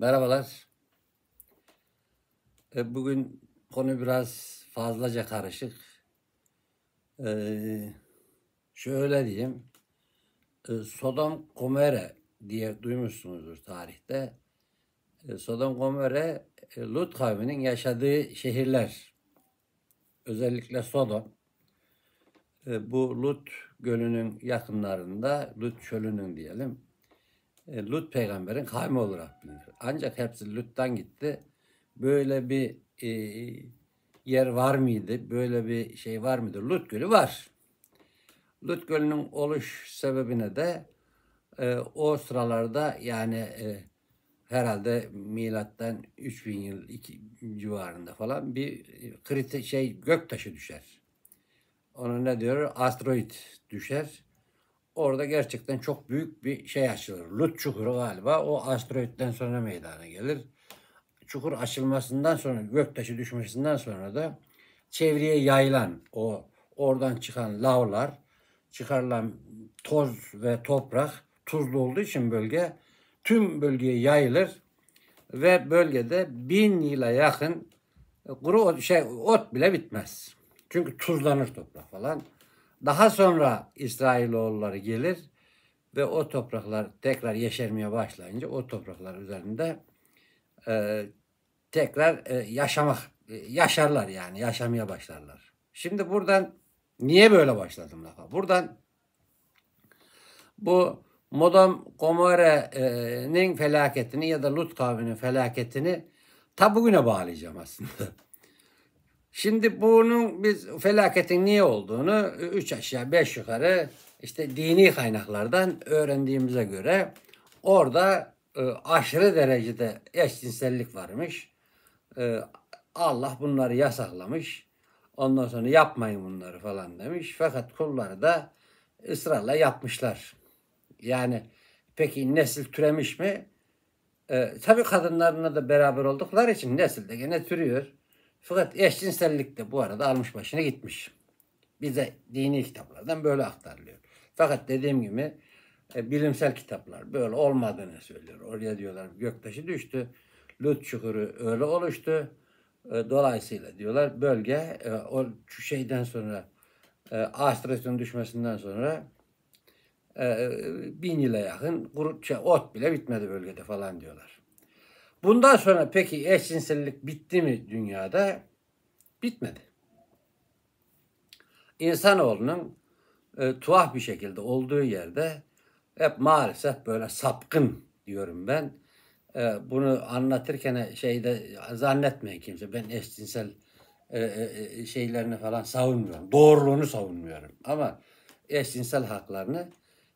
Merhabalar. E, bugün konu biraz fazlaca karışık. E, şöyle diyeyim. E, Sodom Gomorre diye duymuşsunuzdur tarihte. E, Sodom Gomorre e, Lut kavminin yaşadığı şehirler. Özellikle Sodom. E, bu Lut gölünün yakınlarında, Lut çölünün diyelim e, Lut peygamberin kavmi olarak bilinir. Ancak hepsi Lut'tan gitti. Böyle bir e, yer var mıydı? Böyle bir şey var mıydı? Lut Gölü var. Lut Gölü'nün oluş sebebine de e, o sıralarda yani e, herhalde milattan 3000 yıl iki, civarında falan bir krite şey gök taşı düşer. Ona ne diyor? Asteroid düşer. Orada gerçekten çok büyük bir şey açılır. Lut çukuru galiba o asteroitten sonra meydana gelir. Çukur açılmasından sonra göktaşı düşmesinden sonra da çevreye yayılan o oradan çıkan lavlar, çıkarılan toz ve toprak tuzlu olduğu için bölge tüm bölgeye yayılır ve bölgede bin yıla yakın kuru şey, ot bile bitmez. Çünkü tuzlanır toprak falan. Daha sonra İsrailoğulları gelir ve o topraklar tekrar yeşermeye başlayınca o topraklar üzerinde e, tekrar e, yaşamak e, yaşarlar yani yaşamaya başlarlar. Şimdi buradan niye böyle başladım lafa? Buradan bu Modam Gomore'nin felaketini ya da Lut kavminin felaketini ta bugüne bağlayacağım aslında. Şimdi bunun biz felaketin niye olduğunu üç aşağı beş yukarı işte dini kaynaklardan öğrendiğimize göre orada e, aşırı derecede eşcinsellik varmış. E, Allah bunları yasaklamış. Ondan sonra yapmayın bunları falan demiş. Fakat kulları da ısrarla yapmışlar. Yani peki nesil türemiş mi? E, tabii kadınlarına da beraber oldukları için nesil de gene türüyor. Fakat eşcinsellik de bu arada almış başına gitmiş. Bize dini kitaplardan böyle aktarılıyor. Fakat dediğim gibi e, bilimsel kitaplar böyle olmadığını söylüyor. Oraya diyorlar göktaşı düştü. Lut çukuru öyle oluştu. E, dolayısıyla diyorlar bölge e, o şeyden sonra e, asteroidin düşmesinden sonra e, e, bin yıla yakın şey, ot bile bitmedi bölgede falan diyorlar. Bundan sonra peki eşcinsellik bitti mi dünyada? Bitmedi. İnsanoğlunun e, tuhaf bir şekilde olduğu yerde hep maalesef böyle sapkın diyorum ben. E, bunu anlatırken şeyde zannetmeyin kimse. Ben eşcinsel e, e, e şeylerini falan savunmuyorum. Doğruluğunu savunmuyorum. Ama eşcinsel haklarını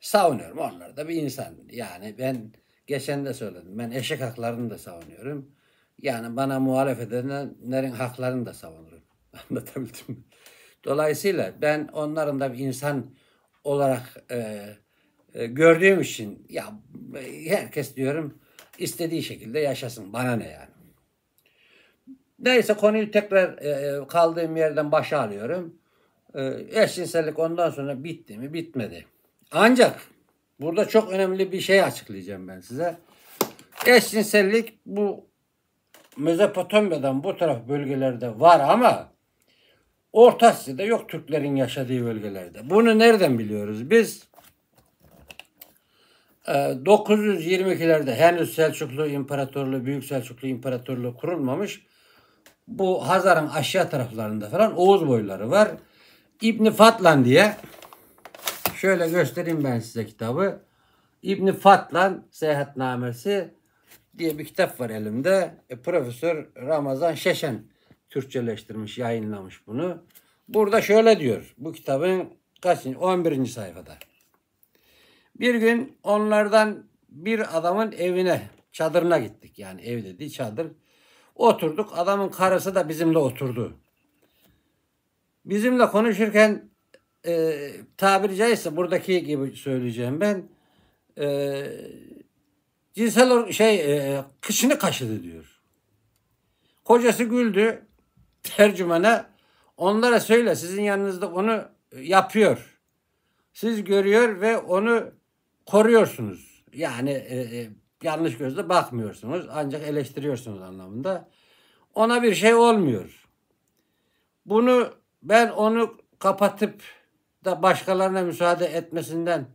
savunuyorum. Onlar da bir insan. Yani ben geçen de söyledim. Ben eşek haklarını da savunuyorum. Yani bana muhalef edenlerin haklarını da savunurum. Anlatabildim mi? Dolayısıyla ben onların da bir insan olarak e, e, gördüğüm için ya e, herkes diyorum istediği şekilde yaşasın. Bana ne yani? Neyse konuyu tekrar e, e, kaldığım yerden başa alıyorum. E, eşcinsellik ondan sonra bitti mi? Bitmedi. Ancak Burada çok önemli bir şey açıklayacağım ben size. Eşcinsellik bu Mezopotamya'dan bu taraf bölgelerde var ama Orta Asya'da yok Türklerin yaşadığı bölgelerde. Bunu nereden biliyoruz? Biz 922'lerde ee, henüz Selçuklu İmparatorluğu, Büyük Selçuklu İmparatorluğu kurulmamış. Bu Hazar'ın aşağı taraflarında falan Oğuz boyları var. İbni Fatlan diye Şöyle göstereyim ben size kitabı. İbni Fatlan Seyahatnamesi diye bir kitap var elimde. E, Profesör Ramazan Şeşen Türkçeleştirmiş, yayınlamış bunu. Burada şöyle diyor. Bu kitabın kaçıncı? 11. sayfada. Bir gün onlardan bir adamın evine, çadırına gittik. Yani ev dediği çadır. Oturduk. Adamın karısı da bizimle oturdu. Bizimle konuşurken e, tabiri caizse buradaki gibi söyleyeceğim ben e, cinsel şey e, kışını kaşıdı diyor. Kocası güldü tercümana onlara söyle sizin yanınızda onu e, yapıyor. Siz görüyor ve onu koruyorsunuz. Yani e, e, yanlış gözle bakmıyorsunuz ancak eleştiriyorsunuz anlamında. Ona bir şey olmuyor. Bunu ben onu kapatıp da başkalarına müsaade etmesinden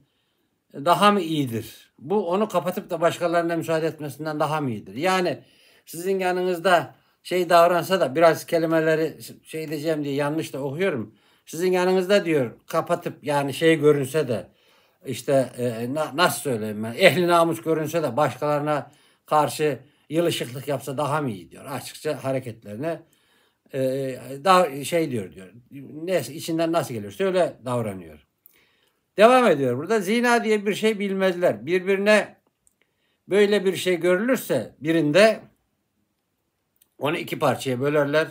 e, daha mı iyidir? Bu onu kapatıp da başkalarına müsaade etmesinden daha mı iyidir? Yani sizin yanınızda şey davransa da biraz kelimeleri şey diyeceğim diye yanlış da okuyorum. Sizin yanınızda diyor kapatıp yani şey görünse de işte e, na, nasıl söyleyeyim ben ehli namus görünse de başkalarına karşı yılışıklık yapsa daha mı iyi diyor. Açıkça hareketlerine e, daha şey diyor diyor. Ne içinden nasıl geliyorsa öyle davranıyor. Devam ediyor burada. Zina diye bir şey bilmezler. Birbirine böyle bir şey görülürse birinde onu iki parçaya bölerler.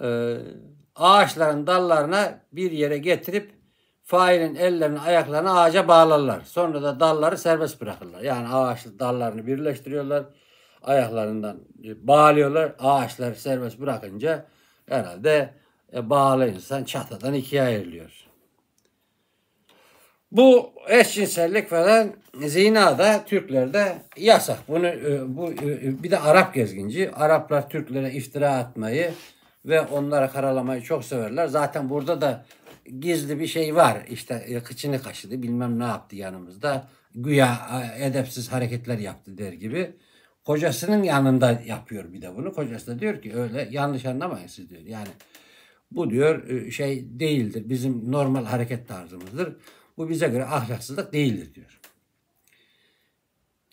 E, ağaçların dallarına bir yere getirip failin ellerini ayaklarını ağaca bağlarlar. Sonra da dalları serbest bırakırlar. Yani ağaç dallarını birleştiriyorlar ayaklarından bağlıyorlar. Ağaçlar serbest bırakınca herhalde e, bağlı insan çatadan ikiye ayrılıyor. Bu eşcinsellik falan zina da Türklerde yasak. Bunu e, bu e, bir de Arap gezginci. Araplar Türklere iftira atmayı ve onlara karalamayı çok severler. Zaten burada da gizli bir şey var. İşte kıçını kaşıdı bilmem ne yaptı yanımızda. Güya edepsiz hareketler yaptı der gibi. Kocasının yanında yapıyor bir de bunu. Kocası da diyor ki öyle yanlış anlamayın siz diyor. Yani bu diyor e, şey değildir. Bizim normal hareket tarzımızdır. Bu bize göre ahlaksızlık değildir diyor.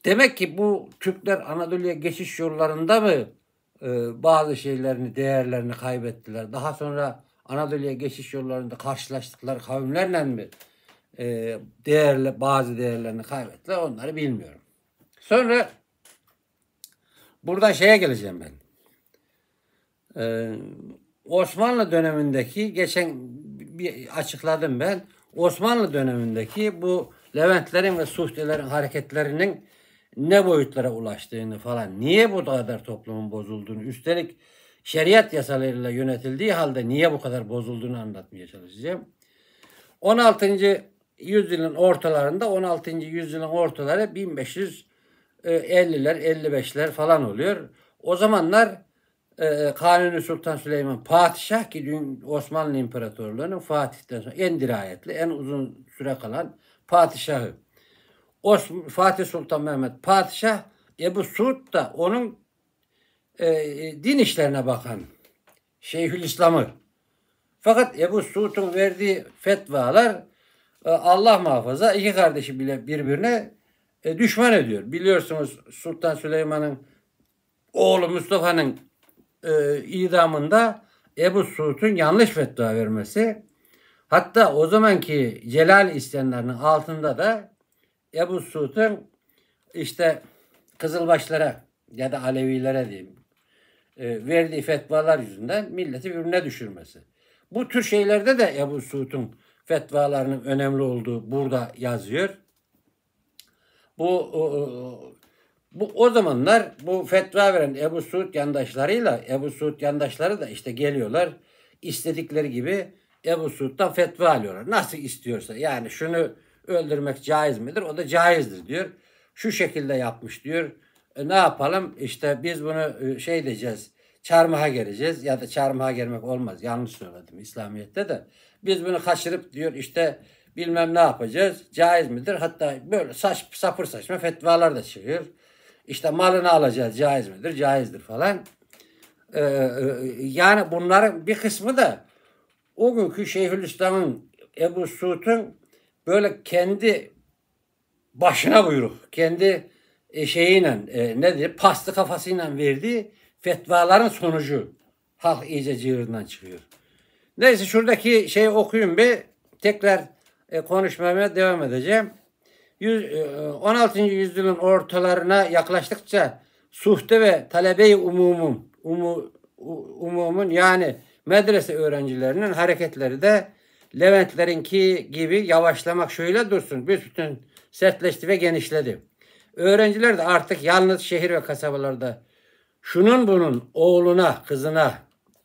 Demek ki bu Türkler Anadolu'ya geçiş yollarında mı e, bazı şeylerini, değerlerini kaybettiler? Daha sonra Anadolu'ya geçiş yollarında karşılaştıkları kavimlerle mi e, değerli, bazı değerlerini kaybettiler? Onları bilmiyorum. Sonra Buradan şeye geleceğim ben. Ee, Osmanlı dönemindeki geçen bir açıkladım ben. Osmanlı dönemindeki bu Leventlerin ve Suhtilerin hareketlerinin ne boyutlara ulaştığını falan, niye bu kadar toplumun bozulduğunu, üstelik şeriat yasalarıyla yönetildiği halde niye bu kadar bozulduğunu anlatmaya çalışacağım. 16. yüzyılın ortalarında 16. yüzyılın ortaları 1500 50'ler, e, 55'ler falan oluyor. O zamanlar e, Kanuni Sultan Süleyman padişah ki dün Osmanlı İmparatorluğu'nun Fatih'ten sonra en dirayetli, en uzun süre kalan padişahı. Os Fatih Sultan Mehmet padişah, Ebu Suud da onun e, din işlerine bakan Şeyhülislam'ı. Fakat Ebu Suud'un verdiği fetvalar e, Allah muhafaza iki kardeşi bile birbirine e, düşman ediyor. Biliyorsunuz Sultan Süleyman'ın oğlu Mustafa'nın e, idamında Ebu Suud'un yanlış fetva vermesi hatta o zamanki Celal isyanlarının altında da Ebu Suud'un işte Kızılbaşlara ya da Alevilere diyeyim e, verdiği fetvalar yüzünden milleti birbirine düşürmesi. Bu tür şeylerde de Ebu Suud'un fetvalarının önemli olduğu burada yazıyor bu bu o zamanlar bu fetva veren Ebu Suud yandaşlarıyla Ebu Suud yandaşları da işte geliyorlar istedikleri gibi Ebu Suud'dan fetva alıyorlar. Nasıl istiyorsa yani şunu öldürmek caiz midir? O da caizdir diyor. Şu şekilde yapmış diyor. E, ne yapalım? İşte biz bunu e, şey diyeceğiz. Çarmıha geleceğiz ya da çarmıha gelmek olmaz. Yanlış söyledim İslamiyet'te de. Biz bunu kaçırıp diyor işte Bilmem ne yapacağız. Caiz midir? Hatta böyle saç, sapır saçma fetvalar da çıkıyor. İşte malını alacağız. Caiz midir? Caizdir falan. Ee, e, yani bunların bir kısmı da o günkü Şeyhülislam'ın Ebu Suud'un böyle kendi başına buyruk, kendi e, şeyiyle e, nedir pastı kafasıyla verdiği fetvaların sonucu halk iyice cığırından çıkıyor. Neyse şuradaki şeyi okuyun bir tekrar e, konuşmama devam edeceğim. 16. E, yüzyılın ortalarına yaklaştıkça suhte ve talebe-i umumun, umumun yani medrese öğrencilerinin hareketleri de Leventlerinki gibi yavaşlamak şöyle dursun. bir bütün sertleşti ve genişledi. Öğrenciler de artık yalnız şehir ve kasabalarda şunun bunun oğluna, kızına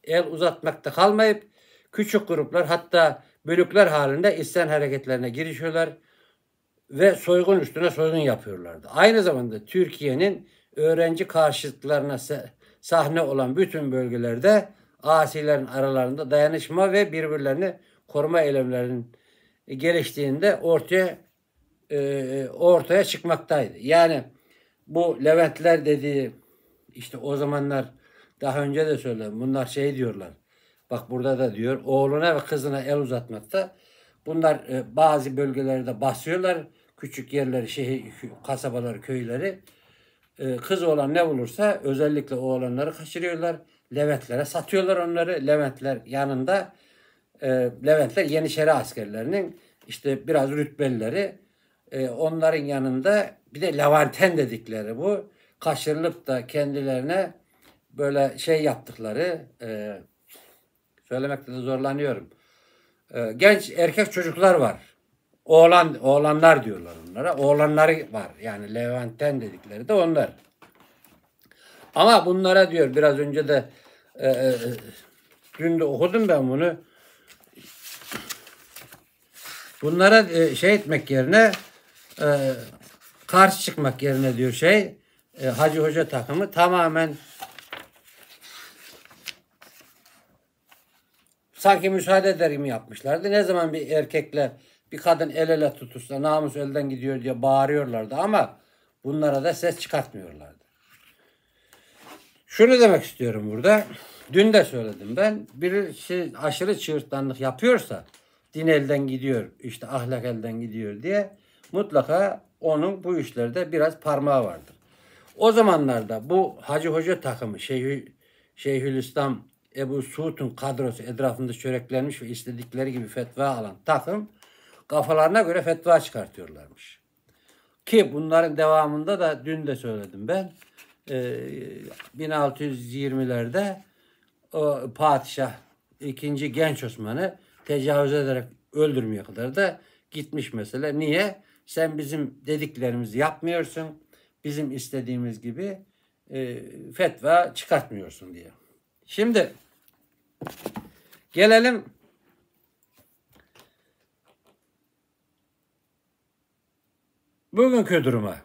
el uzatmakta kalmayıp küçük gruplar hatta bölükler halinde isyan hareketlerine girişiyorlar ve soygun üstüne soygun yapıyorlardı. Aynı zamanda Türkiye'nin öğrenci karşıtlarına sahne olan bütün bölgelerde asilerin aralarında dayanışma ve birbirlerini koruma eylemlerinin e, geliştiğinde ortaya e, ortaya çıkmaktaydı. Yani bu Leventler dediği işte o zamanlar daha önce de söyledim bunlar şey diyorlar Bak burada da diyor oğluna ve kızına el uzatmakta. Bunlar e, bazı bölgelerde basıyorlar. Küçük yerleri, şehir, kasabaları, köyleri. E, kız olan ne olursa özellikle oğlanları kaçırıyorlar. levetlere satıyorlar onları. levetler yanında e, Leventler Yeniçeri askerlerinin işte biraz rütbelleri e, onların yanında bir de Levanten dedikleri bu. Kaçırılıp da kendilerine böyle şey yaptıkları e, Söylemekte de zorlanıyorum. Ee, genç erkek çocuklar var. Oğlan, oğlanlar diyorlar onlara. Oğlanları var. Yani Levanten dedikleri de onlar. Ama bunlara diyor biraz önce de e, e, dün de okudum ben bunu. Bunlara e, şey etmek yerine e, karşı çıkmak yerine diyor şey e, Hacı Hoca takımı tamamen sanki müsaade ederim yapmışlardı. Ne zaman bir erkekle bir kadın el ele tutuşsa namus elden gidiyor diye bağırıyorlardı ama bunlara da ses çıkartmıyorlardı. Şunu demek istiyorum burada. Dün de söyledim ben. Birisi aşırı çığırtlanlık yapıyorsa din elden gidiyor, işte ahlak elden gidiyor diye mutlaka onun bu işlerde biraz parmağı vardır. O zamanlarda bu Hacı Hoca takımı, Şeyh, Şeyhülislam Ebu Suud'un kadrosu etrafında çöreklenmiş ve istedikleri gibi fetva alan takım kafalarına göre fetva çıkartıyorlarmış. Ki bunların devamında da dün de söyledim ben. 1620'lerde e, o padişah ikinci genç Osman'ı tecavüz ederek öldürmeye kadar da gitmiş mesela. Niye? Sen bizim dediklerimizi yapmıyorsun. Bizim istediğimiz gibi e, fetva çıkartmıyorsun diye. Şimdi Gelelim bugünkü duruma.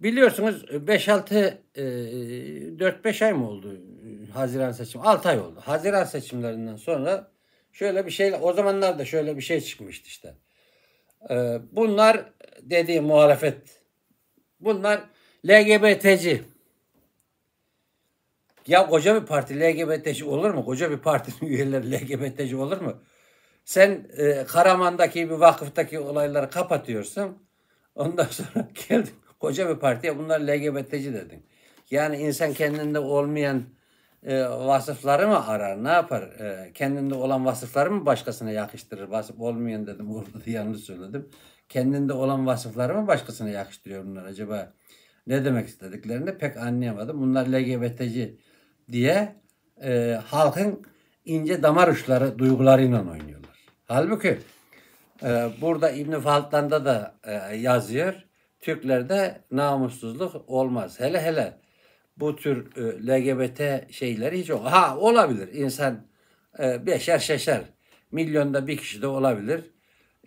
Biliyorsunuz 5-6 4-5 e, ay mı oldu Haziran seçim? 6 ay oldu. Haziran seçimlerinden sonra şöyle bir şey o zamanlar da şöyle bir şey çıkmıştı işte. E, bunlar dediği muhalefet. Bunlar LGBT'ci. Ya koca bir parti LGBT'ci olur mu? Koca bir partinin üyeleri LGBT'ci olur mu? Sen e, Karaman'daki bir vakıftaki olayları kapatıyorsun. Ondan sonra geldin koca bir partiye bunlar LGBT'ci dedin. Yani insan kendinde olmayan e, vasıfları mı arar? Ne yapar? E, kendinde olan vasıfları mı başkasına yakıştırır? Vasıf olmayan dedim. Orada da yanlış söyledim. Kendinde olan vasıfları mı başkasına yakıştırıyor bunlar acaba? Ne demek istediklerini pek anlayamadım. Bunlar LGBT'ci diye e, halkın ince damar uçları duygularıyla oynuyorlar. Halbuki e, burada İbn Faltan'da da e, yazıyor. Türklerde namussuzluk olmaz. Hele hele bu tür e, LGBT şeyleri hiç yok. Ha olabilir. İnsan e, beşer şeşer. Milyonda bir kişi de olabilir.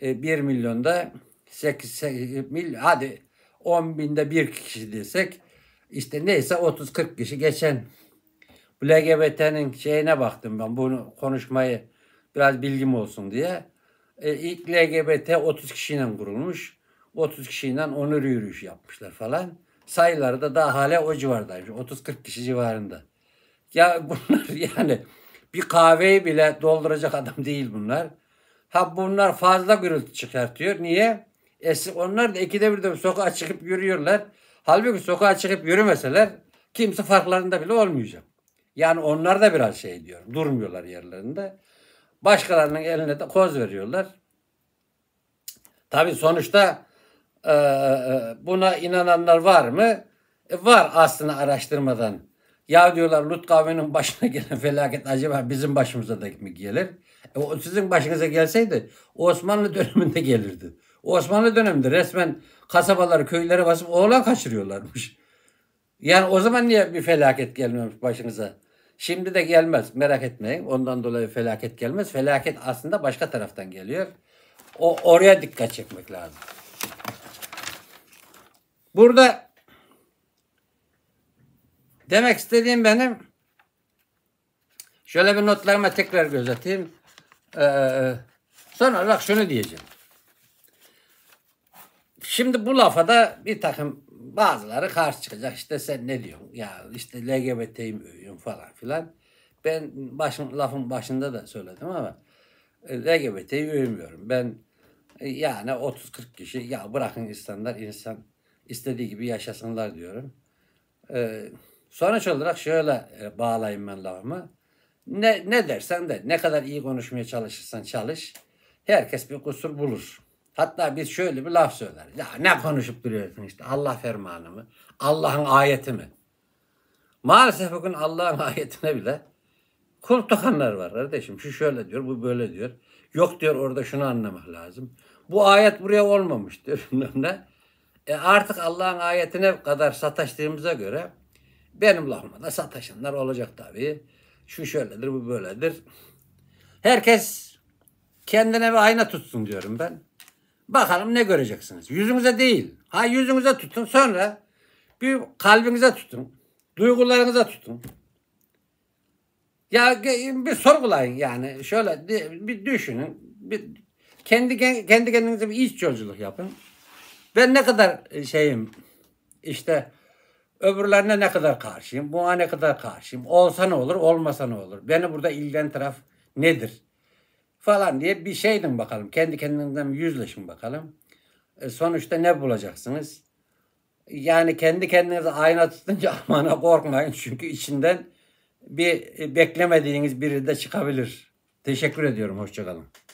E, bir milyonda sekiz, sekiz e, mil, hadi on binde bir kişi desek işte neyse 30-40 kişi geçen bu LGBT'nin şeyine baktım ben bunu konuşmayı biraz bilgim olsun diye. E, ilk LGBT 30 kişiyle kurulmuş. 30 kişiyle onur yürüyüşü yapmışlar falan. Sayıları da daha hala o civardaymış. 30-40 kişi civarında. Ya bunlar yani bir kahveyi bile dolduracak adam değil bunlar. Ha bunlar fazla gürültü çıkartıyor. Niye? E, onlar da ikide bir de sokağa çıkıp yürüyorlar. Halbuki sokağa çıkıp yürümeseler kimse farklarında bile olmayacak. Yani onlar da biraz şey diyor. Durmuyorlar yerlerinde. Başkalarının eline de koz veriyorlar. Tabii sonuçta e, e, buna inananlar var mı? E, var aslında araştırmadan. Ya diyorlar Lut kavminin başına gelen felaket acaba bizim başımıza da mı gelir? E, o sizin başınıza gelseydi Osmanlı döneminde gelirdi. Osmanlı döneminde resmen kasabaları, köylere basıp oğlan kaçırıyorlarmış. Yani o zaman niye bir felaket gelmiyormuş başınıza? Şimdi de gelmez merak etmeyin. Ondan dolayı felaket gelmez. Felaket aslında başka taraftan geliyor. O oraya dikkat çekmek lazım. Burada demek istediğim benim şöyle bir notlarıma tekrar gözeteyim. Ee, son olarak şunu diyeceğim. Şimdi bu lafa da bir takım Bazıları karşı çıkacak işte sen ne diyorsun ya işte LGBT'yim övüyorsun falan filan. Ben başım, lafın başında da söyledim ama e, LGBT'yi övmüyorum. Ben e, yani 30-40 kişi ya bırakın insanlar insan istediği gibi yaşasınlar diyorum. Ee, sonuç olarak şöyle e, bağlayayım ben lafımı. Ne, ne dersen de ne kadar iyi konuşmaya çalışırsan çalış herkes bir kusur bulur. Hatta biz şöyle bir laf söyleriz. Ya ne konuşup duruyorsun işte Allah fermanı mı? Allah'ın ayeti mi? Maalesef bugün Allah'ın ayetine bile kul takanlar var kardeşim. Şu şöyle diyor, bu böyle diyor. Yok diyor orada şunu anlamak lazım. Bu ayet buraya olmamış diyor. ne? E artık Allah'ın ayetine kadar sataştığımıza göre benim lafıma da sataşanlar olacak tabii. Şu şöyledir, bu böyledir. Herkes kendine bir ayna tutsun diyorum ben. Bakalım ne göreceksiniz. Yüzünüze değil. Ha yüzünüze tutun sonra bir kalbinize tutun. Duygularınıza tutun. Ya bir sorgulayın yani. Şöyle bir düşünün. Bir kendi kendi kendinize bir iç yolculuk yapın. Ben ne kadar e, şeyim işte öbürlerine ne kadar karşıyım, buna ne kadar karşıyım, olsa ne olur, olmasa ne olur, beni burada ilgilen taraf nedir? falan diye bir şey edin bakalım. Kendi kendinizden yüzleşin bakalım. E, sonuçta ne bulacaksınız? Yani kendi kendinize ayna tutunca amana korkmayın. Çünkü içinden bir e, beklemediğiniz biri de çıkabilir. Teşekkür ediyorum. Hoşçakalın.